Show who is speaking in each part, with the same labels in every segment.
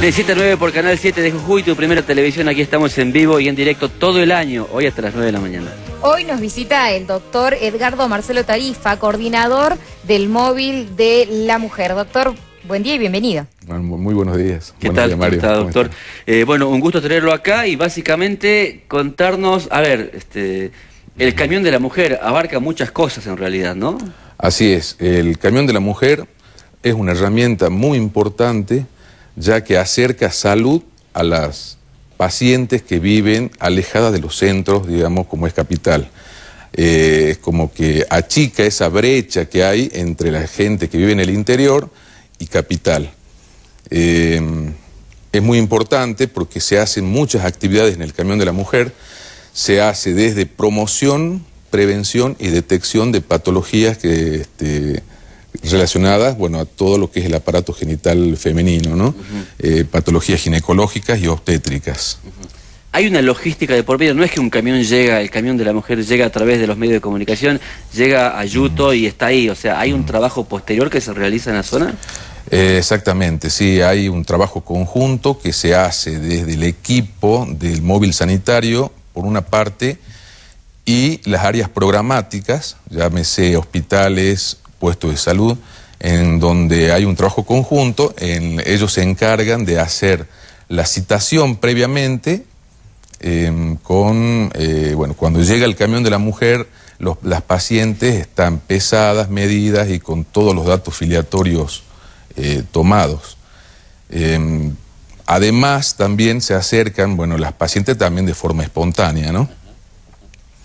Speaker 1: De 7 a 9 por Canal 7 de Jujuy, tu primera televisión. Aquí estamos en vivo y en directo todo el año, hoy hasta las 9 de la mañana.
Speaker 2: Hoy nos visita el doctor Edgardo Marcelo Tarifa, coordinador del móvil de la mujer. Doctor, buen día y bienvenido.
Speaker 1: Muy buenos días. ¿Qué tal, doctor? Eh, bueno, un gusto tenerlo acá y básicamente contarnos, a ver, este, el camión de la mujer abarca muchas cosas en realidad, ¿no?
Speaker 3: Así es, el camión de la mujer es una herramienta muy importante ya que acerca salud a las pacientes que viven alejadas de los centros, digamos, como es capital. Eh, es como que achica esa brecha que hay entre la gente que vive en el interior y capital. Eh, es muy importante porque se hacen muchas actividades en el Camión de la Mujer, se hace desde promoción, prevención y detección de patologías que... Este, relacionadas, bueno, a todo lo que es el aparato genital femenino, ¿no? Eh, patologías ginecológicas y obstétricas.
Speaker 1: Hay una logística de por medio, no es que un camión llega, el camión de la mujer llega a través de los medios de comunicación, llega a Yuto y está ahí, o sea, ¿hay un trabajo posterior que se realiza en la zona?
Speaker 3: Eh, exactamente, sí, hay un trabajo conjunto que se hace desde el equipo del móvil sanitario, por una parte, y las áreas programáticas, llámese hospitales, Puesto de salud, en donde hay un trabajo conjunto, en, ellos se encargan de hacer la citación previamente em, con, eh, bueno, cuando llega el camión de la mujer, las pacientes están pesadas, medidas y con todos los datos filiatorios eh, tomados. Em, además, también se acercan, bueno, las pacientes también de forma espontánea, ¿no?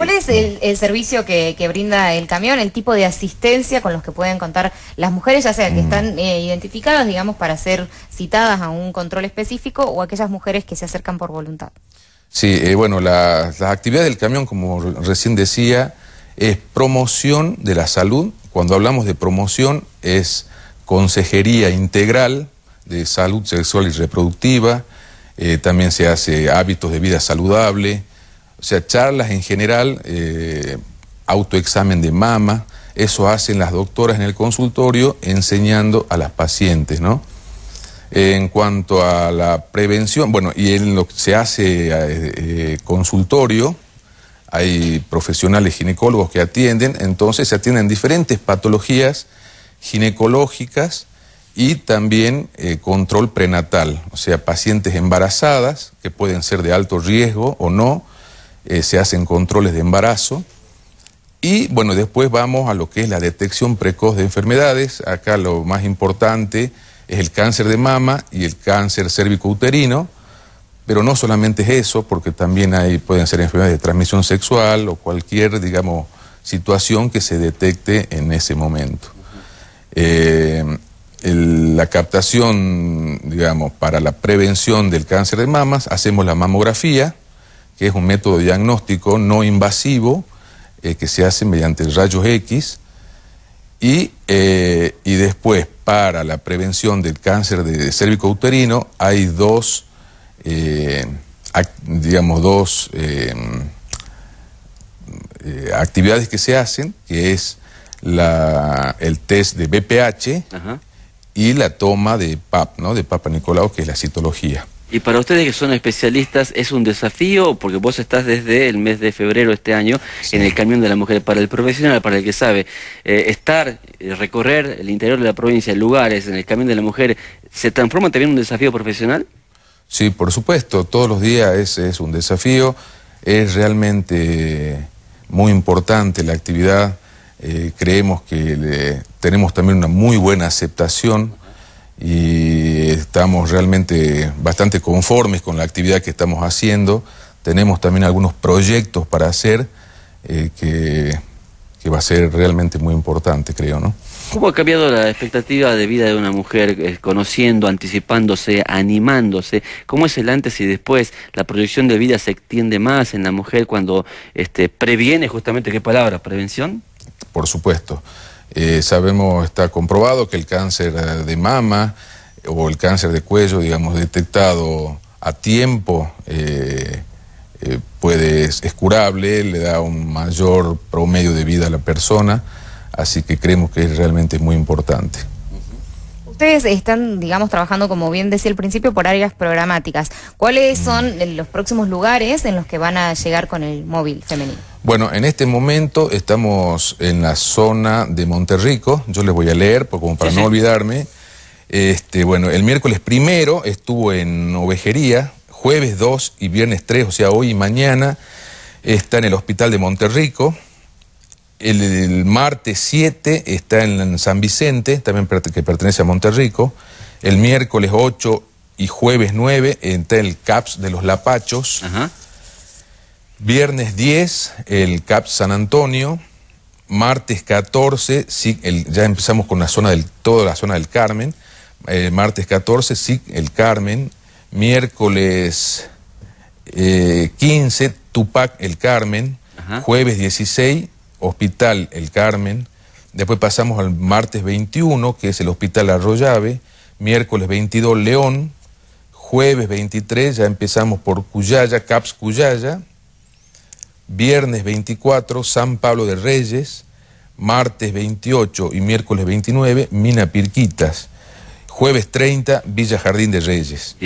Speaker 2: ¿Cuál es el, servicio que, brinda el camión, el tipo de asistencia con los que pueden contar las mujeres, ya sea que mm. están eh, identificadas, digamos, para ser citadas a un control específico o aquellas mujeres que se acercan por voluntad?
Speaker 3: Sí, eh, bueno, la, las actividades del camión, como recién decía, es promoción de la salud. Cuando hablamos de promoción es consejería integral de salud sexual y reproductiva, eh, también se hace hábitos de vida saludable, o sea, charlas en general, eh, autoexamen de mama, eso hacen las doctoras en el consultorio enseñando a las pacientes, ¿no? En cuanto a la prevención, bueno, y en lo que se hace eh, consultorio, hay profesionales ginecólogos que atienden, entonces se atienden diferentes patologías ginecológicas y también eh, control prenatal, o sea, pacientes embarazadas que pueden ser de alto riesgo o no, eh, se hacen controles de embarazo. Y bueno, después vamos a lo que es la detección precoz de enfermedades. Acá lo más importante es el cáncer de mama y el cáncer uterino Pero no solamente es eso, porque también pueden ser enfermedades de transmisión sexual o cualquier, digamos, situación que se detecte en ese momento. Eh, la captación, digamos, para la prevención del cáncer de mamas, hacemos la mamografía, que es un método diagnóstico no invasivo eh, que se hace mediante rayos X. Eh, y, después, para la prevención del cáncer de, cérvico uterino, hay dos, eh, digamos, dos actividades que se hacen, que es el test de BPH y la toma de PAP, ¿no? de Papa Nicolau, que es la citología.
Speaker 1: Y para ustedes que son especialistas, ¿es un desafío? Porque vos estás desde el mes de febrero este año en el Camión de la Mujer. Para el profesional, para el que sabe, eh, estar, eh, recorrer el interior de la provincia, lugares en el Camión de la Mujer, ¿se transforma también en un desafío profesional?
Speaker 3: Sí, por supuesto. Todos los días es, es un desafío. Es realmente muy importante la actividad. Eh, creemos que tenemos también una muy buena aceptación y estamos realmente bastante conformes con la actividad que estamos haciendo. Tenemos también algunos proyectos para hacer eh, que, va a ser realmente muy importante, creo, ¿no?
Speaker 1: ¿Cómo ha cambiado la expectativa de vida de una mujer eh, conociendo, anticipándose, animándose? ¿Cómo es el antes y después? ¿La proyección de vida se extiende más en la mujer cuando este, previene justamente, ¿qué palabra? ¿Prevención?
Speaker 3: Por supuesto. Eh, sabemos, está comprobado que el cáncer de mama eh, o el cáncer de cuello, digamos, detectado a tiempo, eh, es, curable, le da un mayor promedio de vida a la persona, así que creemos que es realmente muy importante
Speaker 2: ustedes están, digamos, trabajando, como bien decía al principio, por áreas programáticas. ¿Cuáles son eh, los próximos lugares en los que van a llegar con el móvil femenino?
Speaker 3: Bueno, en este momento estamos en la zona de Monterrico. Yo les voy a leer, como para no olvidarme. Este, bueno, el miércoles primero estuvo en Ovejería, jueves 2 y viernes 3, o sea, hoy y mañana, está en el Hospital de Monterrico el, martes 7 está en San Vicente, también que pertenece a Monterrico. El miércoles 8 y jueves 9 está el CAPS de los Lapachos. Viernes 10, el CAPS San Antonio. Martes 14, el, ya empezamos con la zona del, toda la zona del Carmen. Eh, martes 14, sí, el Carmen. Miércoles 15, eh, Tupac, el Carmen. Jueves 16, Hospital El Carmen, después pasamos al martes 21, que es el Hospital Arroyave, miércoles 22 León, jueves 23 ya empezamos por Cuyaya, CAPS Cuyaya, viernes 24 San Pablo de Reyes, martes 28 y miércoles 29 Mina Pirquitas, jueves 30 Villa Jardín de Reyes.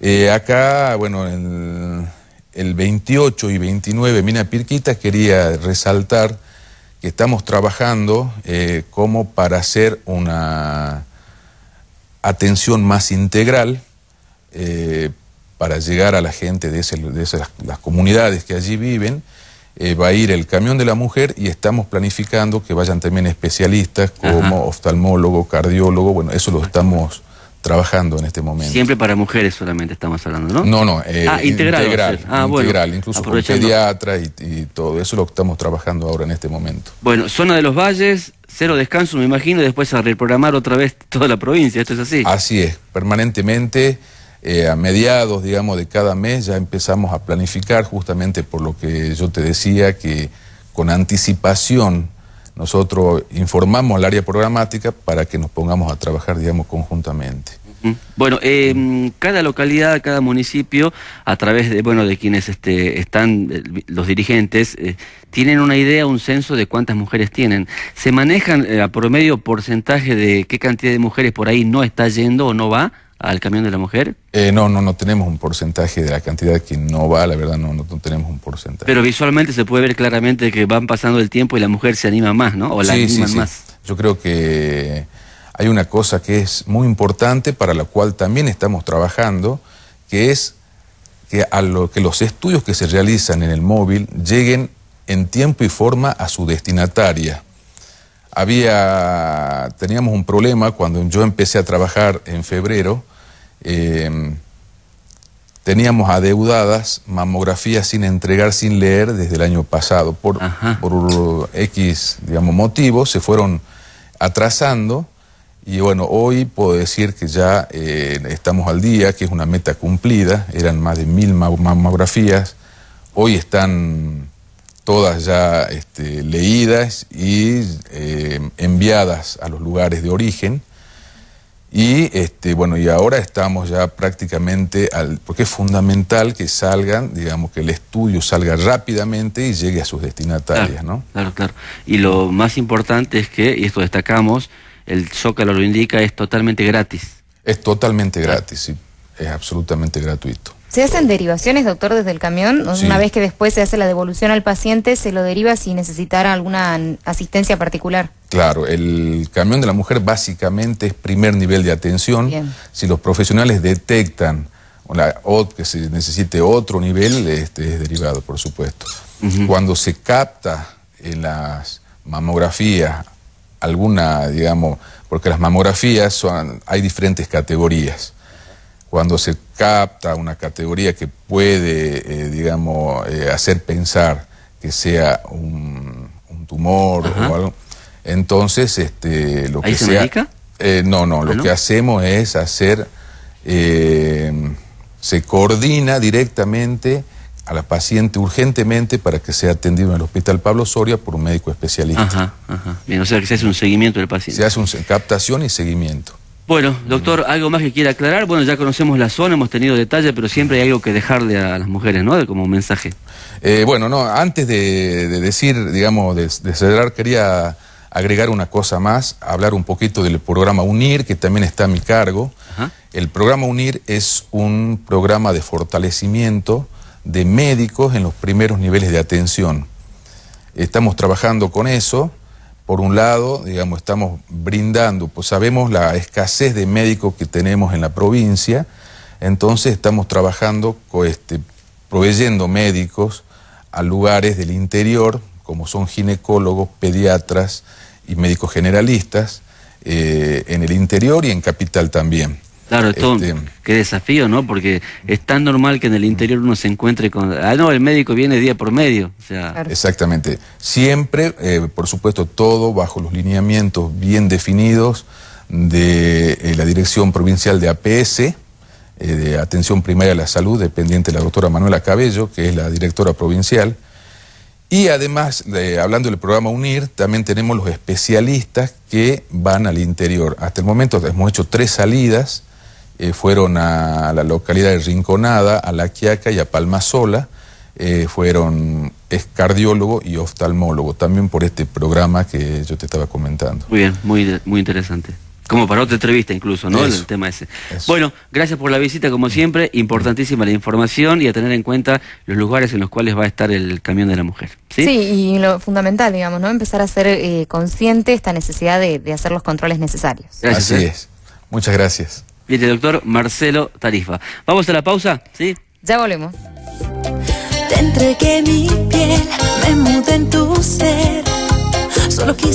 Speaker 3: Eh, acá, bueno, el, el 28 y 29 Mina Pirquitas quería resaltar estamos trabajando eh, como para hacer una atención más integral eh, para llegar a la gente de, esas las comunidades que allí viven. Eh, va a ir el camión de la mujer y estamos planificando que vayan también especialistas como oftalmólogo, cardiólogo, bueno, eso lo estamos trabajando en este momento.
Speaker 1: Siempre para mujeres solamente estamos hablando, ¿no? No, no, eh, ah,
Speaker 3: integral. Integral, ah, incluso con y, todo eso lo que estamos trabajando ahora en este momento.
Speaker 1: Bueno, zona de los valles, cero descanso, me imagino, y después a reprogramar otra vez toda la provincia, ¿esto es así? Así
Speaker 3: es, permanentemente. Eh, a mediados, digamos, de cada mes ya empezamos a planificar justamente por lo que yo te decía, que con anticipación nosotros informamos al área programática para que nos pongamos a trabajar, digamos, conjuntamente.
Speaker 1: Bueno, em, cada localidad, cada municipio, a través de, bueno, de quienes este, están eh, los dirigentes, eh, tienen una idea, un censo de cuántas mujeres tienen. ¿Se manejan eh, a promedio porcentaje de qué cantidad de mujeres por ahí no está yendo o no va? al camión de la mujer?
Speaker 3: Eh, no, no, no tenemos un
Speaker 1: porcentaje de la cantidad
Speaker 3: que no va, la verdad no, tenemos
Speaker 1: un porcentaje. Pero visualmente se puede ver claramente que van pasando el tiempo y la mujer se anima más, ¿no? O la sí, sí, más.
Speaker 3: Yo creo que hay una cosa que es muy importante para la cual también estamos trabajando, que es que, a lo, que los estudios que se realizan en el móvil lleguen en tiempo y forma a su destinataria había, teníamos un problema cuando yo empecé a trabajar en febrero. Em, teníamos adeudadas mamografías sin entregar, sin leer desde el año pasado. Por, por X, digamos, motivos, se fueron atrasando. Y bueno, hoy puedo decir que ya eh, estamos al día, que es una meta cumplida. Eran más de mil mamografías. Hoy están todas ya este, leídas y eh, enviadas a los lugares de origen. Y este, bueno, y ahora estamos ya prácticamente al. porque es fundamental que salgan, digamos, que el estudio salga rápidamente y llegue a sus destinatarias, claro, ¿no?
Speaker 1: Claro, claro. Y lo más importante es que, y esto destacamos, el Zócalo lo indica, es totalmente gratis. Es totalmente gratis, sí. Es absolutamente gratuito.
Speaker 2: ¿Se hacen derivaciones, doctor, desde el camión? Una vez que después se hace la devolución al paciente, ¿se lo deriva si necesitara alguna asistencia particular?
Speaker 3: Claro, el camión de la mujer básicamente es primer nivel de atención. Si los profesionales detectan que se necesite otro nivel, este es derivado, por supuesto. Cuando se capta en las mamografías alguna, digamos, porque las mamografías son, hay diferentes categorías cuando se capta una categoría que puede, eh, digamos, eh, hacer pensar que sea un, tumor o algo, entonces este, lo que se sea, eh, no, no, lo que hacemos es hacer, se coordina directamente a la paciente urgentemente para que sea atendido en el Hospital Pablo Soria por un médico especialista. Ajá, ajá. Bien, o sea que se hace un seguimiento del paciente. Se hace una captación y seguimiento.
Speaker 1: Bueno, doctor, ¿algo más que quiera aclarar? Bueno, ya conocemos la zona, hemos tenido detalles, pero siempre hay algo que dejarle a las mujeres, ¿no? Como mensaje. Eh, bueno, no, antes de, decir, digamos, de,
Speaker 3: cerrar, quería agregar una cosa más, hablar un poquito del programa UNIR, que también está a mi cargo. El programa UNIR es un programa de fortalecimiento de médicos en los primeros niveles de atención. Estamos trabajando con eso. Por un lado, digamos, estamos brindando, pues sabemos la escasez de médicos que tenemos en la provincia, entonces estamos trabajando, este, proveyendo médicos a lugares del interior, como son ginecólogos, pediatras y médicos generalistas, eh, en el interior y en capital también.
Speaker 1: Claro, esto, qué desafío, ¿no? Porque es tan normal que en el interior uno se encuentre con... Ah, no, el médico viene día por medio.
Speaker 3: Exactamente. Siempre, eh, por supuesto, todo bajo los lineamientos bien definidos de eh, la Dirección Provincial de APS, eh, de Atención Primaria a la Salud, dependiente de la doctora Manuela Cabello, que es la directora provincial. Y además, hablando del programa UNIR, también tenemos los especialistas que van al interior. Hasta el momento hemos hecho tres salidas eh, fueron a la localidad de Rinconada, a La Quiaca y a Palma Sola. Eh, fueron es cardiólogo y oftalmólogo, también por este programa que yo te estaba comentando.
Speaker 1: Muy bien, muy, muy interesante. Como para otra entrevista incluso, ¿no? el tema ese. Bueno, gracias por la visita, como siempre, importantísima la información y a tener en cuenta los lugares en los cuales va a estar el camión de la mujer. Sí,
Speaker 2: y lo fundamental, digamos, ¿no? Empezar a ser eh, consciente esta necesidad de, hacer los controles necesarios. Así ¿eh?
Speaker 1: es. Muchas gracias y el doctor Marcelo Tarifa. Vamos a la pausa, ¿sí?
Speaker 2: Ya volvemos. Te entregué mi piel, me mudé en tu ser,
Speaker 1: solo quise...